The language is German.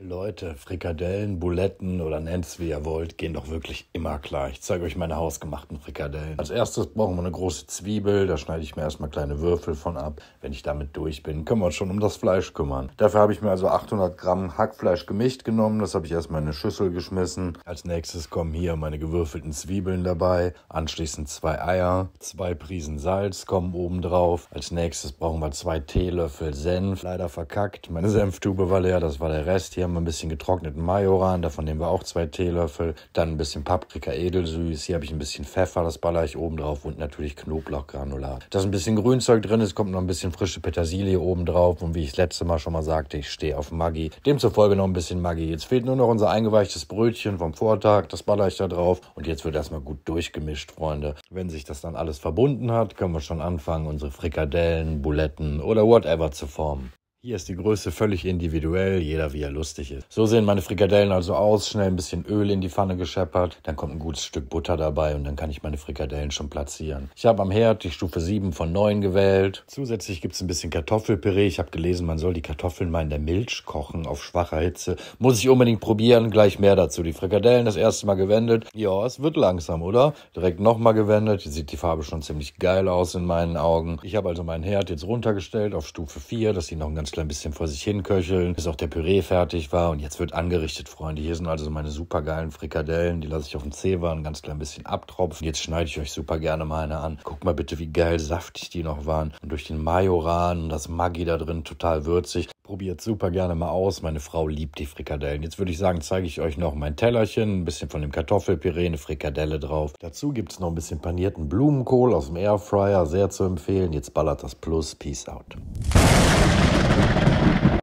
Leute, Frikadellen, Buletten oder nennt es wie ihr wollt, gehen doch wirklich immer klar. Ich zeige euch meine hausgemachten Frikadellen. Als erstes brauchen wir eine große Zwiebel, da schneide ich mir erstmal kleine Würfel von ab. Wenn ich damit durch bin, können wir uns schon um das Fleisch kümmern. Dafür habe ich mir also 800 Gramm Hackfleisch gemischt genommen, das habe ich erstmal in eine Schüssel geschmissen. Als nächstes kommen hier meine gewürfelten Zwiebeln dabei, anschließend zwei Eier, zwei Prisen Salz kommen oben drauf. Als nächstes brauchen wir zwei Teelöffel Senf, leider verkackt. Meine Senftube war leer, das war der Rest hier haben wir ein bisschen getrockneten Majoran, davon nehmen wir auch zwei Teelöffel. Dann ein bisschen Paprika edelsüß. Hier habe ich ein bisschen Pfeffer, das baller ich oben drauf und natürlich Knoblauchgranulat. Da ist ein bisschen Grünzeug drin, es kommt noch ein bisschen frische Petersilie oben drauf. Und wie ich das letzte Mal schon mal sagte, ich stehe auf Maggi. Demzufolge noch ein bisschen Maggi. Jetzt fehlt nur noch unser eingeweichtes Brötchen vom Vortag, das baller ich da drauf. Und jetzt wird erstmal gut durchgemischt, Freunde. Wenn sich das dann alles verbunden hat, können wir schon anfangen, unsere Frikadellen, Buletten oder whatever zu formen. Hier ist die Größe völlig individuell, jeder wie er lustig ist. So sehen meine Frikadellen also aus, schnell ein bisschen Öl in die Pfanne gescheppert, dann kommt ein gutes Stück Butter dabei und dann kann ich meine Frikadellen schon platzieren. Ich habe am Herd die Stufe 7 von 9 gewählt. Zusätzlich gibt es ein bisschen Kartoffelpüree. Ich habe gelesen, man soll die Kartoffeln mal in der Milch kochen auf schwacher Hitze. Muss ich unbedingt probieren, gleich mehr dazu. Die Frikadellen das erste Mal gewendet. Ja, es wird langsam, oder? Direkt nochmal gewendet. Hier sieht die Farbe schon ziemlich geil aus in meinen Augen. Ich habe also meinen Herd jetzt runtergestellt auf Stufe 4, dass die noch ein ganz Künstler ein bisschen vor sich hin köcheln, bis auch der Püree fertig war und jetzt wird angerichtet, Freunde. Hier sind also meine supergeilen Frikadellen, die lasse ich auf dem Zewa ein ganz klein bisschen abtropfen. Jetzt schneide ich euch super gerne meine an. Guckt mal bitte, wie geil saftig die noch waren und durch den Majoran und das Maggi da drin total würzig. Probiert super gerne mal aus. Meine Frau liebt die Frikadellen. Jetzt würde ich sagen, zeige ich euch noch mein Tellerchen, ein bisschen von dem Kartoffelpüree, eine Frikadelle drauf. Dazu gibt es noch ein bisschen panierten Blumenkohl aus dem Airfryer, sehr zu empfehlen. Jetzt ballert das Plus. Peace out.